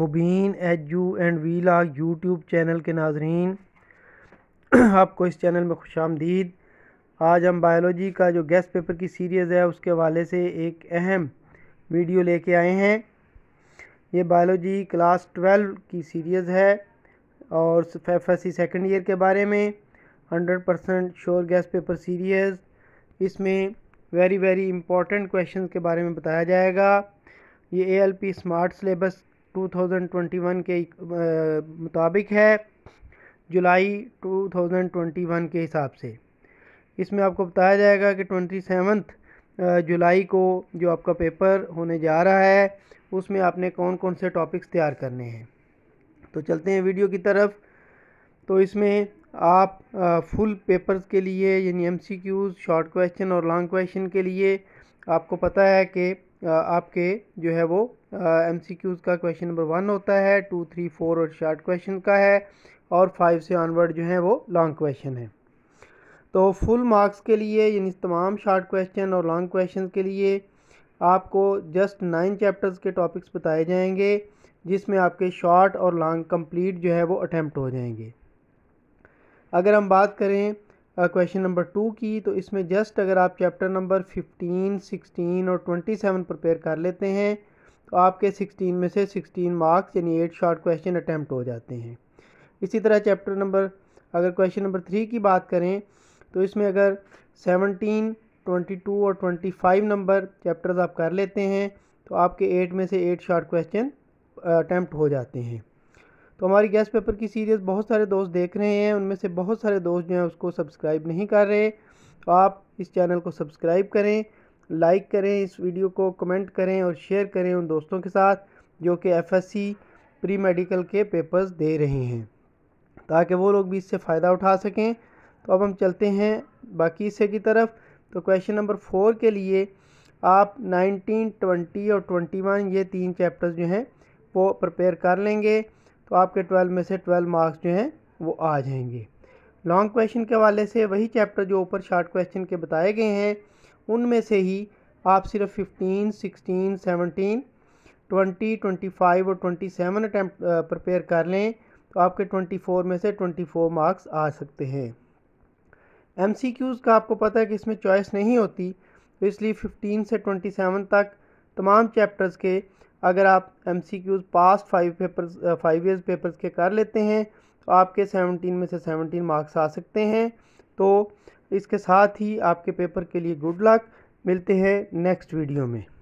Mubeen H U and vlog YouTube channel के नाजरीन आपको इस चैनल में खुश आमदीद आज हम बायोलॉजी का जो गेस्ट पेपर की सीरीज़ है उसके हवाले से एक अहम वीडियो लेके आए हैं ये बायोलॉजी क्लास ट्वेल्व की सीरीज़ है और एफ सेकेंड ईयर के बारे में hundred percent sure guess paper series इसमें वेरी वेरी इंपॉर्टेंट क्वेश्चन के बारे में बताया जाएगा ये A L P smart syllabus 2021 के मुताबिक है जुलाई 2021 के हिसाब से इसमें आपको बताया जाएगा कि ट्वेंटी सेवन्थ जुलाई को जो आपका पेपर होने जा रहा है उसमें आपने कौन कौन से टॉपिक्स तैयार करने हैं तो चलते हैं वीडियो की तरफ तो इसमें आप फुल पेपर्स के लिए यानी M C Qs short question और लॉन्ग क्वेश्चन के लिए आपको पता है कि आपके जो है वो एम सी क्यूज़ का क्वेश्चन नंबर वन होता है टू थ्री फोर और शार्ट क्वेश्चन का है और फाइव से ऑनवर्ड जो है वो लॉन्ग क्वेश्चन है तो फुल मार्क्स के लिए यानी तमाम शार्ट क्वेश्चन और लॉन्ग क्वेश्चन के लिए आपको जस्ट नाइन चैप्टर्स के टॉपिक्स बताए जाएंगे जिसमें आपके शॉर्ट और लॉन्ग कंप्लीट जो है वो अटैम्प्ट हो जाएंगे अगर हम बात करें क्वेश्चन नंबर टू की तो इसमें जस्ट अगर आप चैप्टर नंबर फिफ्टीन सिक्सटीन और ट्वेंटी सेवन प्रपेयर कर लेते हैं तो आपके सिक्सटीन में से सिक्सटीन मार्क्स यानी एट शॉर्ट क्वेश्चन अटैम्प्ट हो जाते हैं इसी तरह चैप्टर नंबर अगर क्वेश्चन नंबर थ्री की बात करें तो इसमें अगर सेवनटीन ट्वेंटी टू और ट्वेंटी फाइव नंबर चैप्टर्स आप कर लेते हैं तो आपके एट में से एट शॉर्ट क्वेश्चन अटैम्प्ट हो जाते हैं तो हमारी गैस पेपर की सीरीज़ बहुत सारे दोस्त देख रहे हैं उनमें से बहुत सारे दोस्त जो हैं उसको सब्सक्राइब नहीं कर रहे तो आप इस चैनल को सब्सक्राइब करें लाइक करें इस वीडियो को कमेंट करें और शेयर करें उन दोस्तों के साथ जो कि एफएससी प्री मेडिकल के पेपर्स दे रहे हैं ताकि वो लोग भी इससे फ़ायदा उठा सकें तो अब हम चलते हैं बाकी हिस्से की तरफ तो क्वेश्चन नंबर फोर के लिए आप नाइनटीन ट्वेंटी और ट्वेंटी वन ये तीन चैप्टर्स जो हैं वो प्रपेयर कर लेंगे तो आपके ट्वेल्व में से ट्वेल्व मार्क्स जो हैं वो आ जाएंगे लॉन्ग क्वेश्चन के वाले से वही चैप्टर जो ऊपर शार्ट क्वेश्चन के बताए गए हैं उनमें से ही आप सिर्फ fifteen sixteen seventeen twenty twenty five और ट्वेंटी सेवन अटैम्प्ट प्रपेयर कर लें तो आपके ट्वेंटी फोर में से ट्वेंटी फोर मार्क्स आ सकते हैं एम सी क्यूज़ का आपको पता है कि इसमें चॉइस नहीं होती तो इसलिए फिफ्टीन से ट्वेंटी सेवन तक तमाम चैप्टर्स के अगर आप M C Qs past five papers five years papers के कर लेते हैं तो आपके सेवनटीन में से सेवनटीन मार्क्स आ सकते हैं तो इसके साथ ही आपके पेपर के लिए गुड लक मिलते हैं नेक्स्ट वीडियो में